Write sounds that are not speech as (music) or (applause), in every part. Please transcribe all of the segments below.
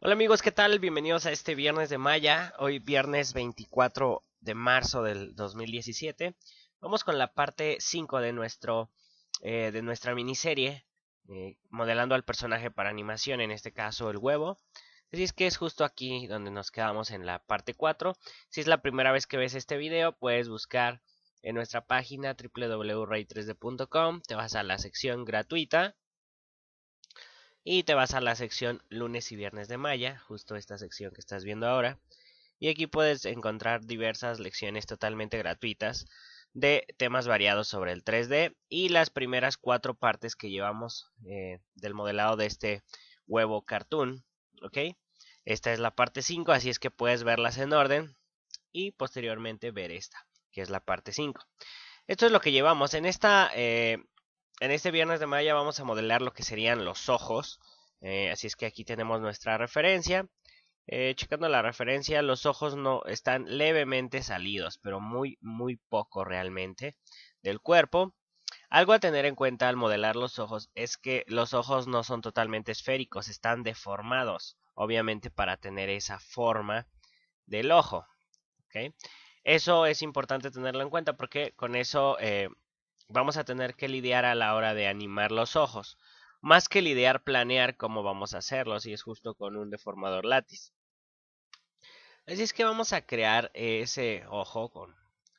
Hola amigos, ¿qué tal? Bienvenidos a este viernes de Maya, hoy viernes 24 de marzo del 2017. Vamos con la parte 5 de, nuestro, eh, de nuestra miniserie, eh, modelando al personaje para animación, en este caso el huevo. Así es que es justo aquí donde nos quedamos en la parte 4. Si es la primera vez que ves este video, puedes buscar en nuestra página www.ray3d.com, te vas a la sección gratuita y te vas a la sección lunes y viernes de Maya, justo esta sección que estás viendo ahora. Y aquí puedes encontrar diversas lecciones totalmente gratuitas de temas variados sobre el 3D y las primeras cuatro partes que llevamos eh, del modelado de este huevo cartoon. ¿Ok? Esta es la parte 5, así es que puedes verlas en orden y posteriormente ver esta que es la parte 5. Esto es lo que llevamos. En, esta, eh, en este viernes de mayo vamos a modelar lo que serían los ojos. Eh, así es que aquí tenemos nuestra referencia. Eh, checando la referencia, los ojos no están levemente salidos, pero muy, muy poco realmente del cuerpo. Algo a tener en cuenta al modelar los ojos es que los ojos no son totalmente esféricos, están deformados, obviamente para tener esa forma del ojo. Eso es importante tenerlo en cuenta porque con eso eh, vamos a tener que lidiar a la hora de animar los ojos. Más que lidiar, planear cómo vamos a hacerlo, si es justo con un deformador látiz. Así es que vamos a crear ese ojo con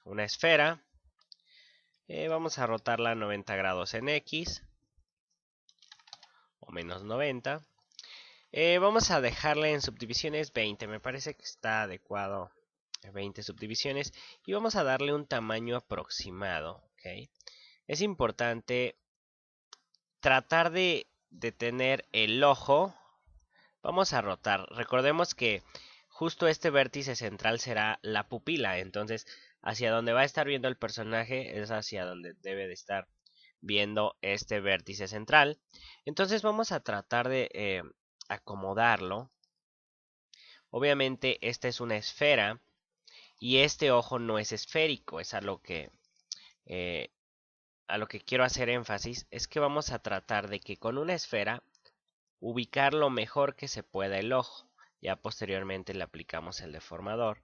una esfera. Eh, vamos a rotarla 90 grados en X. O menos 90. Eh, vamos a dejarle en subdivisiones 20. Me parece que está adecuado 20 subdivisiones y vamos a darle un tamaño aproximado. Es importante tratar de, de tener el ojo. Vamos a rotar. Recordemos que justo este vértice central será la pupila. Entonces hacia donde va a estar viendo el personaje es hacia donde debe de estar viendo este vértice central. Entonces vamos a tratar de eh, acomodarlo. Obviamente esta es una esfera y este ojo no es esférico, es a lo que eh, a lo que quiero hacer énfasis es que vamos a tratar de que con una esfera ubicar lo mejor que se pueda el ojo. Ya posteriormente le aplicamos el deformador.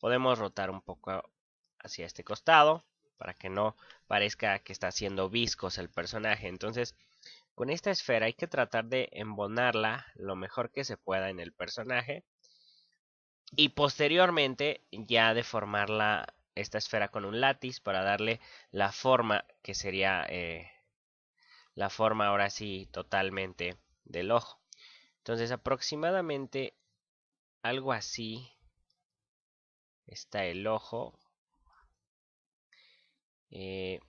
Podemos rotar un poco hacia este costado para que no parezca que está haciendo viscos el personaje. Entonces, con esta esfera hay que tratar de embonarla lo mejor que se pueda en el personaje y posteriormente ya deformar esta esfera con un látiz para darle la forma que sería eh, la forma ahora sí totalmente del ojo. Entonces aproximadamente algo así está el ojo. Eh,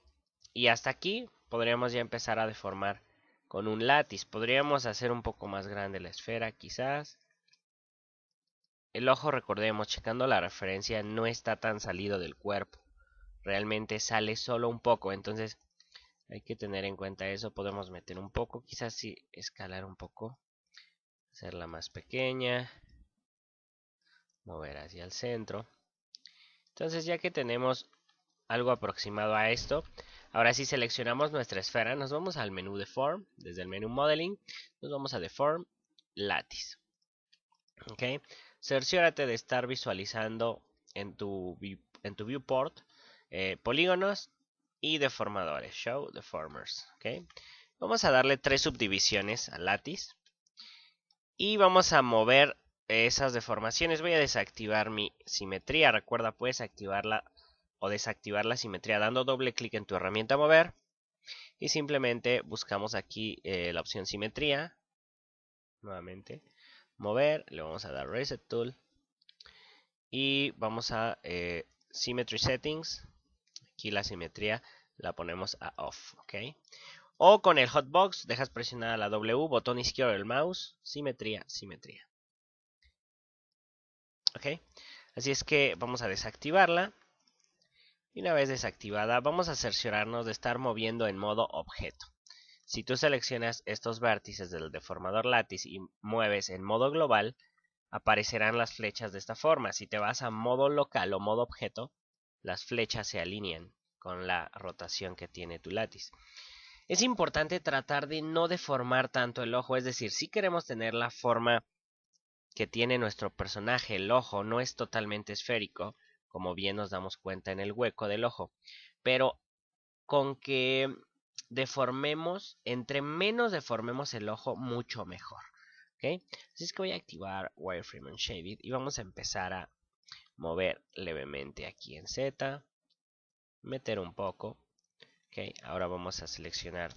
y hasta aquí podríamos ya empezar a deformar con un látiz. Podríamos hacer un poco más grande la esfera quizás. El ojo, recordemos, checando la referencia, no está tan salido del cuerpo. Realmente sale solo un poco, entonces hay que tener en cuenta eso. Podemos meter un poco, quizás sí, escalar un poco. Hacerla más pequeña. Mover hacia el centro. Entonces ya que tenemos algo aproximado a esto, ahora si sí seleccionamos nuestra esfera, nos vamos al menú de Form, desde el menú Modeling, nos vamos a Deform, Lattice. ¿ok? cerciórate de estar visualizando en tu, en tu viewport eh, polígonos y deformadores, show deformers. ¿okay? Vamos a darle tres subdivisiones al lattice y vamos a mover esas deformaciones. Voy a desactivar mi simetría, recuerda puedes activarla o desactivar la simetría dando doble clic en tu herramienta mover y simplemente buscamos aquí eh, la opción simetría nuevamente mover, le vamos a dar Reset Tool y vamos a eh, Symmetry Settings, aquí la simetría la ponemos a Off, ¿ok? O con el hotbox dejas presionada la W, botón izquierdo del mouse, simetría, simetría. Así es que vamos a desactivarla. Y una vez desactivada, vamos a cerciorarnos de estar moviendo en modo objeto. Si tú seleccionas estos vértices del deformador látiz y mueves en modo global, aparecerán las flechas de esta forma. Si te vas a modo local o modo objeto, las flechas se alinean con la rotación que tiene tu látiz. Es importante tratar de no deformar tanto el ojo, es decir, si queremos tener la forma que tiene nuestro personaje, el ojo no es totalmente esférico, como bien nos damos cuenta en el hueco del ojo, pero con que deformemos, entre menos deformemos el ojo, mucho mejor. ¿ok? Así es que voy a activar Wireframe and Shave It y vamos a empezar a mover levemente aquí en Z, meter un poco. ¿ok? Ahora vamos a seleccionar,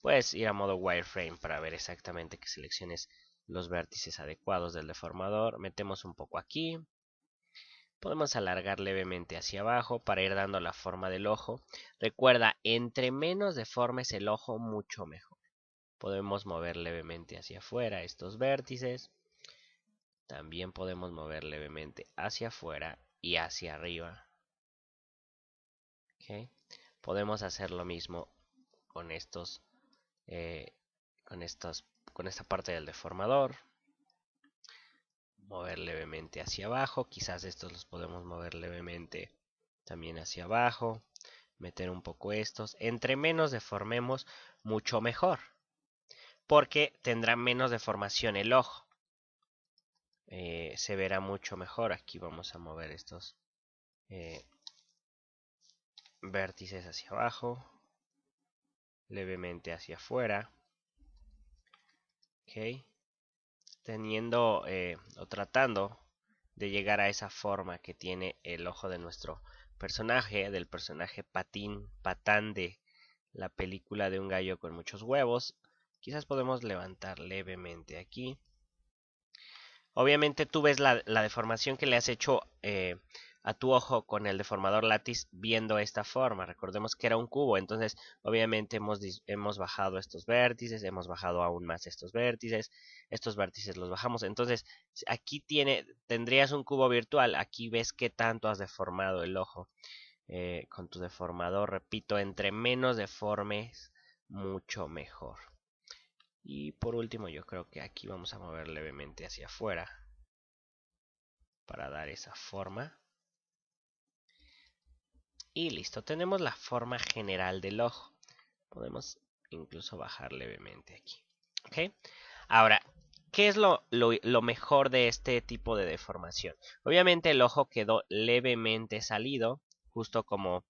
puedes ir a modo Wireframe para ver exactamente que selecciones los vértices adecuados del deformador. Metemos un poco aquí, podemos alargar levemente hacia abajo para ir dando la forma del ojo. Recuerda, entre menos deformes el ojo, mucho mejor. Podemos mover levemente hacia afuera estos vértices. También podemos mover levemente hacia afuera y hacia arriba. Podemos hacer lo mismo con estos, eh, con estos, con esta parte del deformador mover levemente hacia abajo. Quizás estos los podemos mover levemente también hacia abajo. Meter un poco estos. Entre menos deformemos, mucho mejor. Porque tendrá menos deformación el ojo. Eh, se verá mucho mejor. Aquí vamos a mover estos eh, vértices hacia abajo. Levemente hacia afuera. ok, teniendo eh, o tratando de llegar a esa forma que tiene el ojo de nuestro personaje, del personaje patín, patán de la película de un gallo con muchos huevos. Quizás podemos levantar levemente aquí. Obviamente tú ves la, deformación que le has hecho eh, a tu ojo con el deformador látiz viendo esta forma. Recordemos que era un cubo, entonces obviamente hemos, bajado estos vértices, hemos bajado aún más estos vértices, estos vértices los bajamos. Entonces aquí tiene, tendrías un cubo virtual, aquí ves qué tanto has deformado el ojo eh, con tu deformador. Repito, entre menos deformes, mucho mejor. Y por último yo creo que aquí vamos a mover levemente hacia afuera para dar esa forma. Y listo, tenemos la forma general del ojo. Podemos incluso bajar levemente aquí. ¿Ok? Ahora, ¿qué es lo, mejor de este tipo de deformación? Obviamente el ojo quedó levemente salido, justo como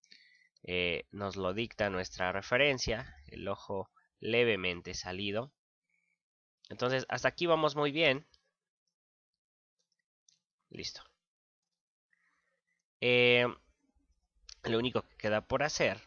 eh, nos lo dicta nuestra referencia, el ojo levemente salido. Entonces, hasta aquí vamos muy bien. Listo. Eh, lo único que queda por hacer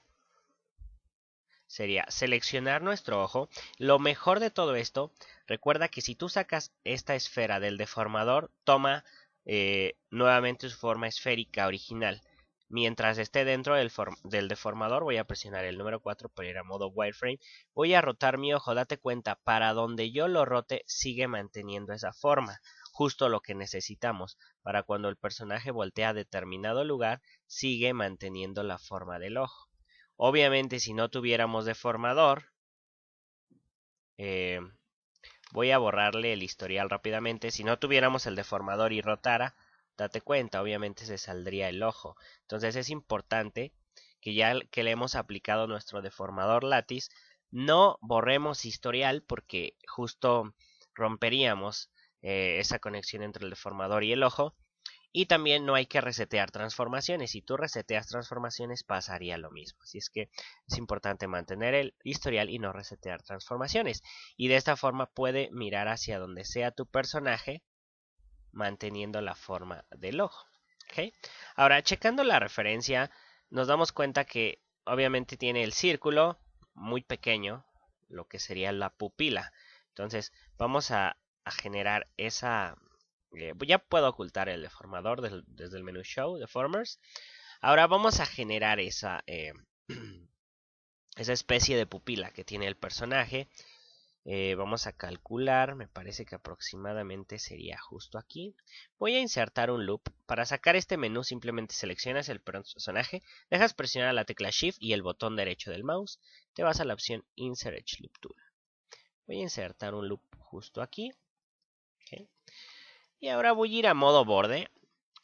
sería seleccionar nuestro ojo. Lo mejor de todo esto, recuerda que si tú sacas esta esfera del deformador, toma eh, nuevamente su forma esférica original. Mientras esté dentro del, del, deformador, voy a presionar el número 4 para ir a modo wireframe. Voy a rotar mi ojo, date cuenta, para donde yo lo rote, sigue manteniendo esa forma justo lo que necesitamos para cuando el personaje voltea a determinado lugar sigue manteniendo la forma del ojo. Obviamente si no tuviéramos deformador, eh, voy a borrarle el historial rápidamente, si no tuviéramos el deformador y rotara, date cuenta, obviamente se saldría el ojo. Entonces es importante que ya que le hemos aplicado nuestro deformador látiz, no borremos historial porque justo romperíamos eh, esa conexión entre el deformador y el ojo. Y también no hay que resetear transformaciones. Si tú reseteas transformaciones pasaría lo mismo. Así es que es importante mantener el historial y no resetear transformaciones. Y de esta forma puede mirar hacia donde sea tu personaje manteniendo la forma del ojo. Ahora, checando la referencia, nos damos cuenta que obviamente tiene el círculo muy pequeño, lo que sería la pupila. Entonces, vamos a a generar esa... Eh, pues ya puedo ocultar el deformador desde, el menú Show, Deformers. Ahora vamos a generar esa, eh, (clears throat) esa especie de pupila que tiene el personaje. Eh, vamos a calcular, me parece que aproximadamente sería justo aquí. Voy a insertar un loop. Para sacar este menú simplemente seleccionas el personaje, dejas presionar la tecla Shift y el botón derecho del mouse, te vas a la opción Insert Loop Tool. Voy a insertar un loop justo aquí. Y ahora voy a ir a modo borde.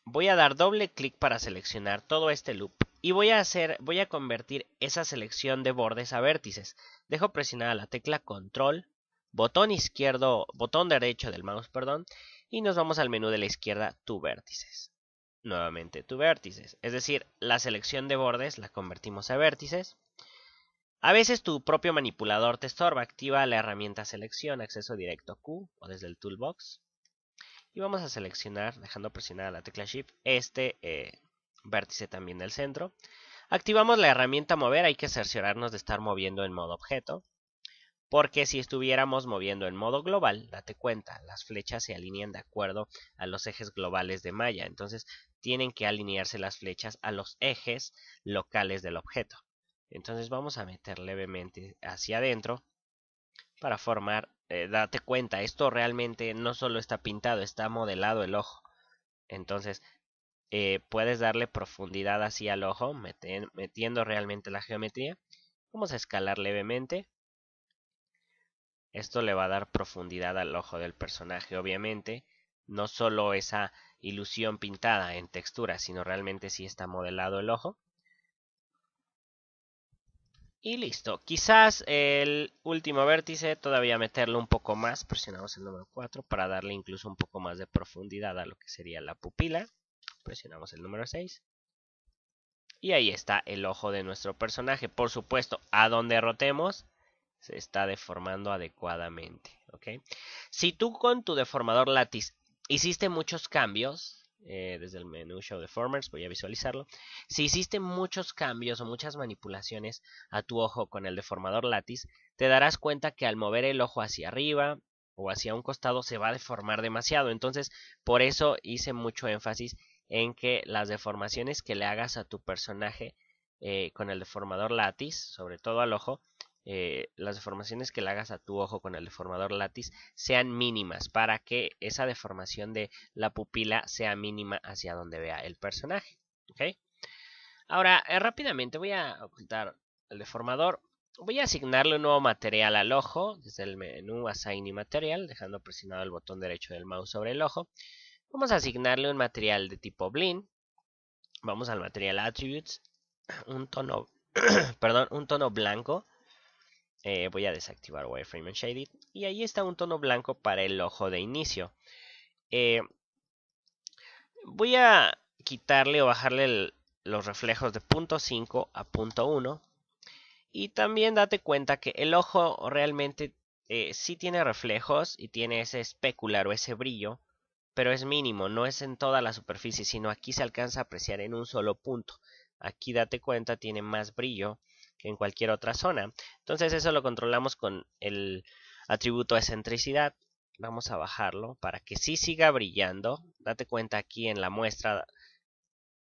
Voy a dar doble clic para seleccionar todo este loop. Y voy a hacer, voy a convertir esa selección de bordes a vértices. Dejo presionada la tecla control, botón izquierdo, botón derecho del mouse, perdón. Y nos vamos al menú de la izquierda, tu vértices. Nuevamente tu vértices. Es decir, la selección de bordes la convertimos a vértices. A veces tu propio manipulador te estorba, activa la herramienta selección, acceso directo Q o desde el toolbox y vamos a seleccionar, dejando presionada la tecla Shift, este eh, vértice también del centro. Activamos la herramienta mover, hay que cerciorarnos de estar moviendo en modo objeto, porque si estuviéramos moviendo en modo global, date cuenta, las flechas se alinean de acuerdo a los ejes globales de malla, entonces tienen que alinearse las flechas a los ejes locales del objeto. Entonces vamos a meter levemente hacia adentro para formar eh, date cuenta, esto realmente no solo está pintado, está modelado el ojo. Entonces, eh, puedes darle profundidad así al ojo, metiendo realmente la geometría. Vamos a escalar levemente. Esto le va a dar profundidad al ojo del personaje, obviamente. No solo esa ilusión pintada en textura, sino realmente si sí está modelado el ojo. Y listo. Quizás el último vértice todavía meterlo un poco más. Presionamos el número 4 para darle incluso un poco más de profundidad a lo que sería la pupila. Presionamos el número 6. Y ahí está el ojo de nuestro personaje. Por supuesto, a donde rotemos se está deformando adecuadamente. ¿okay? Si tú con tu deformador látiz hiciste muchos cambios, eh, desde el menú Show Deformers, voy a visualizarlo. Si hiciste muchos cambios o muchas manipulaciones a tu ojo con el deformador látiz, te darás cuenta que al mover el ojo hacia arriba o hacia un costado se va a deformar demasiado. Entonces, por eso hice mucho énfasis en que las deformaciones que le hagas a tu personaje eh, con el deformador látiz, sobre todo al ojo, eh, las deformaciones que le hagas a tu ojo con el deformador látiz sean mínimas para que esa deformación de la pupila sea mínima hacia donde vea el personaje. Ahora, eh, rápidamente voy a ocultar el deformador. Voy a asignarle un nuevo material al ojo desde el menú Assign Material, dejando presionado el botón derecho del mouse sobre el ojo. Vamos a asignarle un material de tipo Blin. Vamos al material Attributes. Un tono, (clears throat) perdón, un tono blanco eh, voy a desactivar Wireframe and shaded Y ahí está un tono blanco para el ojo de inicio. Eh, voy a quitarle o bajarle los reflejos de punto 5 a punto 1. Y también date cuenta que el ojo realmente eh, sí tiene reflejos y tiene ese especular o ese brillo, pero es mínimo, no es en toda la superficie, sino aquí se alcanza a apreciar en un solo punto. Aquí date cuenta, tiene más brillo que en cualquier otra zona. Entonces eso lo controlamos con el atributo de excentricidad. Vamos a bajarlo para que sí siga brillando. Date cuenta aquí en la muestra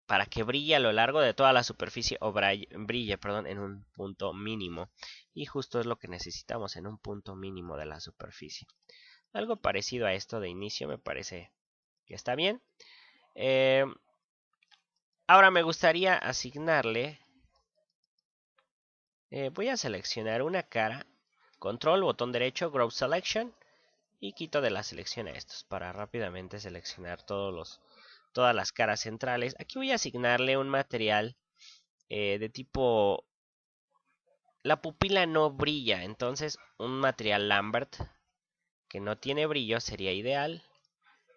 para que brille a lo largo de toda la superficie o brille perdón, en un punto mínimo. Y justo es lo que necesitamos en un punto mínimo de la superficie. Algo parecido a esto de inicio me parece que está bien. Eh, ahora me gustaría asignarle eh, voy a seleccionar una cara, control, botón derecho, grow Selection, y quito de la selección a estos para rápidamente seleccionar todos los, todas las caras centrales. Aquí voy a asignarle un material eh, de tipo... La pupila no brilla, entonces un material Lambert que no tiene brillo sería ideal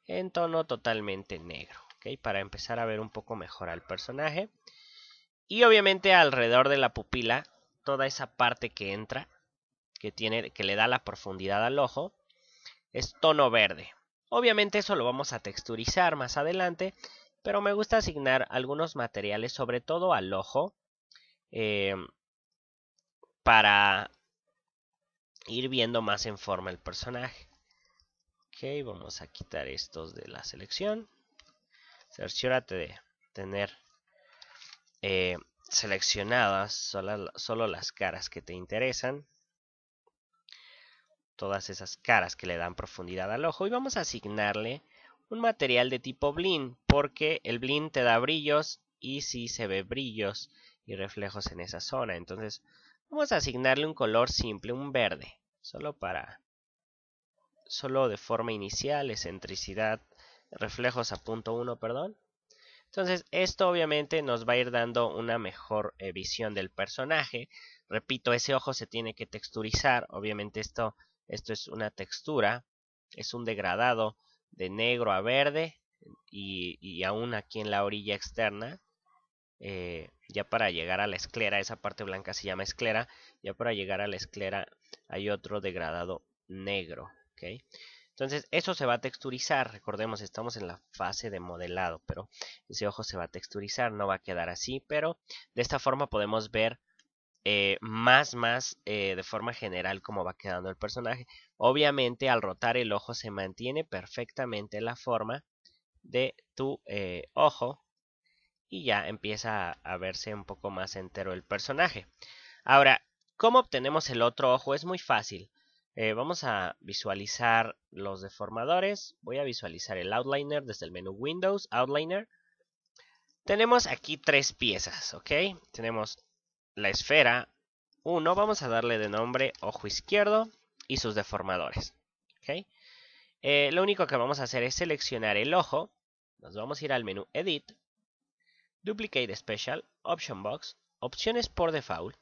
en tono totalmente negro, ¿ok? Para empezar a ver un poco mejor al personaje. Y obviamente alrededor de la pupila toda esa parte que entra, que, tiene, que le da la profundidad al ojo, es tono verde. Obviamente eso lo vamos a texturizar más adelante, pero me gusta asignar algunos materiales, sobre todo al ojo, eh, para ir viendo más en forma el personaje. Ok, vamos a quitar estos de la selección. Cerciórate de tener eh, seleccionadas solo, las caras que te interesan. Todas esas caras que le dan profundidad al ojo. Y vamos a asignarle un material de tipo blin porque el blin te da brillos y si se ve brillos y reflejos en esa zona. Entonces vamos a asignarle un color simple, un verde, solo para, solo de forma inicial, excentricidad, reflejos a punto uno, perdón. Entonces, esto obviamente nos va a ir dando una mejor eh, visión del personaje. Repito, ese ojo se tiene que texturizar. Obviamente esto, esto es una textura, es un degradado de negro a verde y, aún aquí en la orilla externa. Eh, ya para llegar a la esclera, esa parte blanca se llama esclera, ya para llegar a la esclera hay otro degradado negro. ¿okay? Entonces eso se va a texturizar, recordemos estamos en la fase de modelado, pero ese ojo se va a texturizar, no va a quedar así, pero de esta forma podemos ver eh, más más eh, de forma general cómo va quedando el personaje. Obviamente al rotar el ojo se mantiene perfectamente la forma de tu eh, ojo y ya empieza a verse un poco más entero el personaje. Ahora, ¿cómo obtenemos el otro ojo? Es muy fácil. Eh, vamos a visualizar los deformadores. Voy a visualizar el Outliner desde el menú Windows, Outliner. Tenemos aquí tres piezas, ¿ok? Tenemos la esfera 1, vamos a darle de nombre ojo izquierdo y sus deformadores, ¿ok? Eh, lo único que vamos a hacer es seleccionar el ojo. Nos vamos a ir al menú Edit, Duplicate Special, Option Box, Opciones por Default.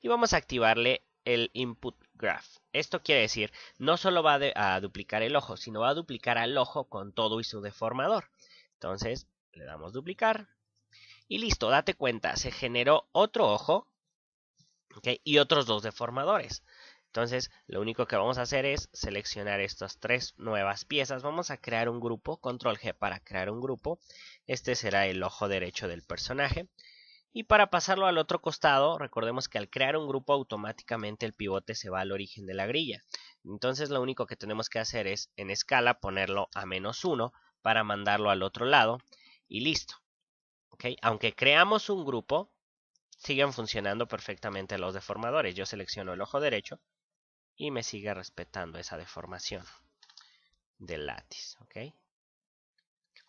Y vamos a activarle el input graph. Esto quiere decir, no solo va a duplicar el ojo, sino va a duplicar al ojo con todo y su deformador. Entonces, le damos duplicar. Y listo, date cuenta, se generó otro ojo y otros dos deformadores. Entonces, lo único que vamos a hacer es seleccionar estas tres nuevas piezas. Vamos a crear un grupo, control G para crear un grupo. Este será el ojo derecho del personaje. Y para pasarlo al otro costado, recordemos que al crear un grupo automáticamente el pivote se va al origen de la grilla. Entonces lo único que tenemos que hacer es en escala ponerlo a menos 1 para mandarlo al otro lado y listo. Aunque creamos un grupo, siguen funcionando perfectamente los deformadores. Yo selecciono el ojo derecho y me sigue respetando esa deformación del látiz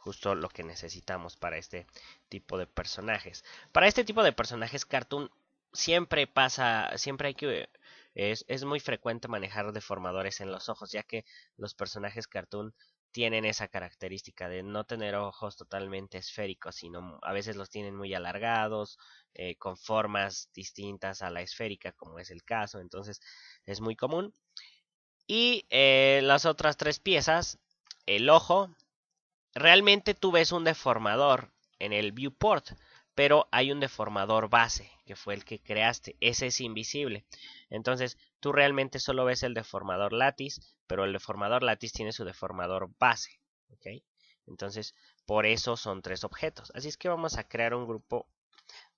justo lo que necesitamos para este tipo de personajes. Para este tipo de personajes cartoon siempre pasa, siempre hay que... Es, muy frecuente manejar deformadores en los ojos, ya que los personajes cartoon tienen esa característica de no tener ojos totalmente esféricos, sino a veces los tienen muy alargados, eh, con formas distintas a la esférica, como es el caso, entonces es muy común. Y eh, las otras tres piezas, el ojo, realmente tú ves un deformador en el viewport, pero hay un deformador base, que fue el que creaste, ese es invisible. Entonces, tú realmente solo ves el deformador lattice, pero el deformador lattice tiene su deformador base, Entonces, por eso son tres objetos. Así es que vamos a crear un grupo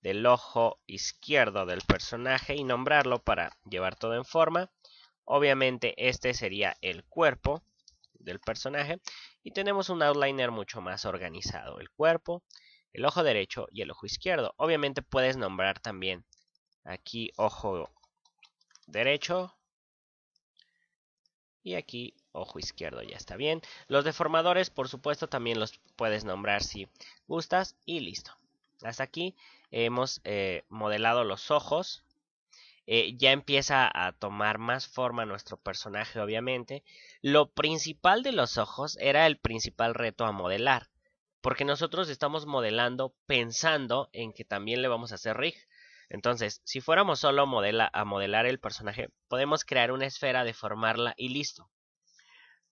del ojo izquierdo del personaje y nombrarlo para llevar todo en forma. Obviamente este sería el cuerpo del personaje y tenemos un outliner mucho más organizado, el cuerpo, el ojo derecho y el ojo izquierdo. Obviamente puedes nombrar también aquí ojo derecho y aquí ojo izquierdo, ya está bien. Los deformadores, por supuesto, también los puedes nombrar si gustas y listo. Hasta aquí hemos eh, modelado los ojos eh, ya empieza a tomar más forma nuestro personaje, obviamente, lo principal de los ojos era el principal reto a modelar, porque nosotros estamos modelando pensando en que también le vamos a hacer rig. Entonces, si fuéramos solo a modelar el personaje, podemos crear una esfera, deformarla y listo.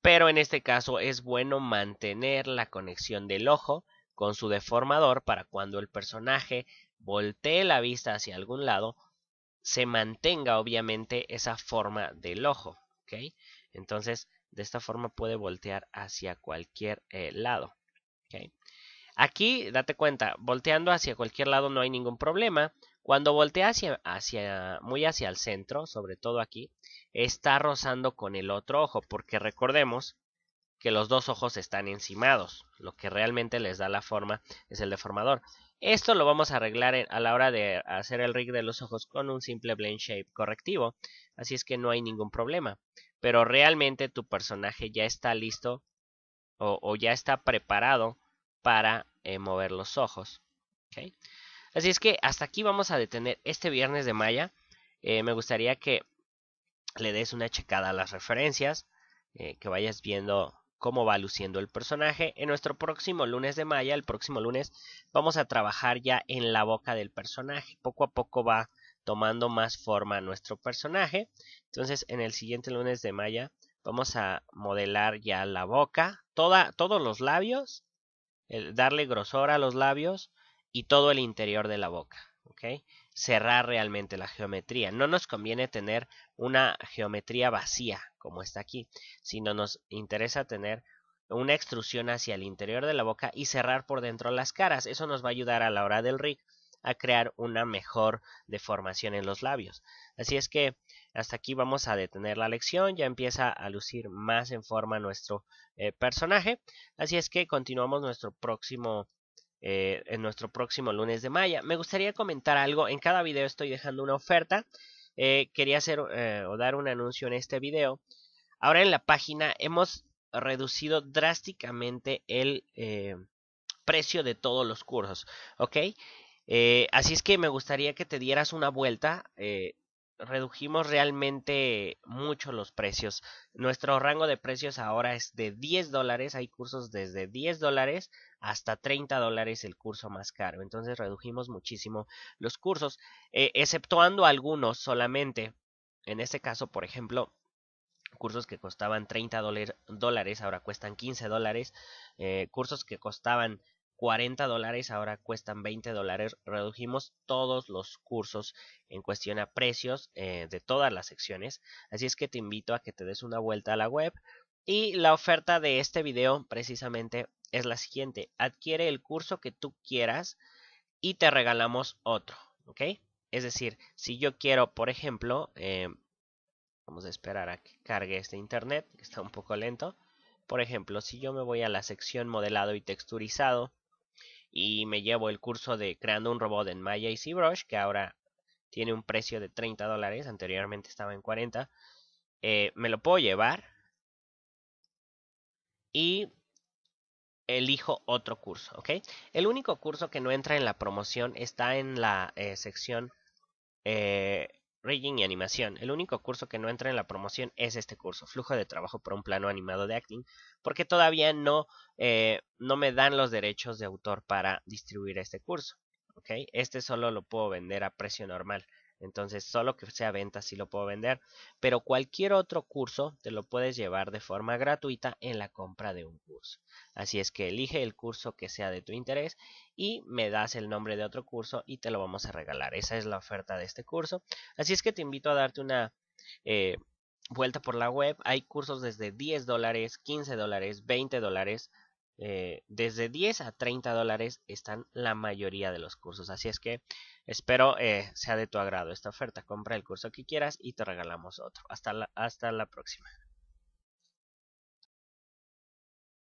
Pero en este caso es bueno mantener la conexión del ojo con su deformador para cuando el personaje voltee la vista hacia algún lado, se mantenga obviamente esa forma del ojo. Entonces, de esta forma puede voltear hacia cualquier eh, lado. Aquí, date cuenta, volteando hacia cualquier lado no hay ningún problema. Cuando voltea hacia, hacia, muy hacia el centro, sobre todo aquí, está rozando con el otro ojo, porque recordemos que los dos ojos están encimados. Lo que realmente les da la forma es el deformador. Esto lo vamos a arreglar a la hora de hacer el rig de los ojos con un simple blend shape correctivo. Así es que no hay ningún problema. Pero realmente tu personaje ya está listo o, ya está preparado para eh, mover los ojos. Así es que hasta aquí vamos a detener este viernes de Maya. Eh, me gustaría que le des una checada a las referencias, eh, que vayas viendo cómo va luciendo el personaje. En nuestro próximo lunes de Maya, el próximo lunes, vamos a trabajar ya en la boca del personaje. Poco a poco va tomando más forma nuestro personaje. Entonces, en el siguiente lunes de Maya vamos a modelar ya la boca, toda, todos los labios, darle grosor a los labios y todo el interior de la boca. ok cerrar realmente la geometría. No nos conviene tener una geometría vacía como está aquí, sino nos interesa tener una extrusión hacia el interior de la boca y cerrar por dentro las caras. Eso nos va a ayudar a la hora del rig a crear una mejor deformación en los labios. Así es que hasta aquí vamos a detener la lección, ya empieza a lucir más en forma nuestro eh, personaje, así es que continuamos nuestro próximo eh, en nuestro próximo lunes de Maya. Me gustaría comentar algo. En cada video estoy dejando una oferta. Eh, quería hacer eh, o dar un anuncio en este video. Ahora en la página hemos reducido drásticamente el precio de todos los cursos. ¿Ok? así es que me gustaría que te dieras una vuelta redujimos realmente mucho los precios. Nuestro rango de precios ahora es de 10 dólares. Hay cursos desde 10 dólares hasta 30 dólares el curso más caro. Entonces redujimos muchísimo los cursos, eh, exceptuando algunos solamente. En este caso, por ejemplo, cursos que costaban 30 dólares ahora cuestan 15 dólares, eh, cursos que costaban 40 dólares ahora cuestan 20 dólares. Redujimos todos los cursos en cuestión a precios eh, de todas las secciones. Así es que te invito a que te des una vuelta a la web. Y la oferta de este video precisamente es la siguiente. Adquiere el curso que tú quieras y te regalamos otro. ¿Ok? Es decir, si yo quiero, por ejemplo, eh, vamos a esperar a que cargue este internet, que está un poco lento. Por ejemplo, si yo me voy a la sección modelado y texturizado y me llevo el curso de creando un robot en Maya y ZBrush, que ahora tiene un precio de 30 dólares, anteriormente estaba en 40, eh, me lo puedo llevar y elijo otro curso, ¿ok? El único curso que no entra en la promoción está en la eh, sección eh, Rigging y Animación. El único curso que no entra en la promoción es este curso, Flujo de Trabajo por un Plano Animado de Acting, porque todavía no, eh, no me dan los derechos de autor para distribuir este curso, ¿ok? Este solo lo puedo vender a precio normal. Entonces, solo que sea venta sí lo puedo vender, pero cualquier otro curso te lo puedes llevar de forma gratuita en la compra de un curso. Así es que elige el curso que sea de tu interés y me das el nombre de otro curso y te lo vamos a regalar. Esa es la oferta de este curso. Así es que te invito a darte una eh, vuelta por la web. Hay cursos desde 10 dólares, 15 dólares, 20 dólares eh, desde 10 a 30 dólares están la mayoría de los cursos. Así es que espero eh, sea de tu agrado esta oferta. Compra el curso que quieras y te regalamos otro. Hasta hasta la próxima.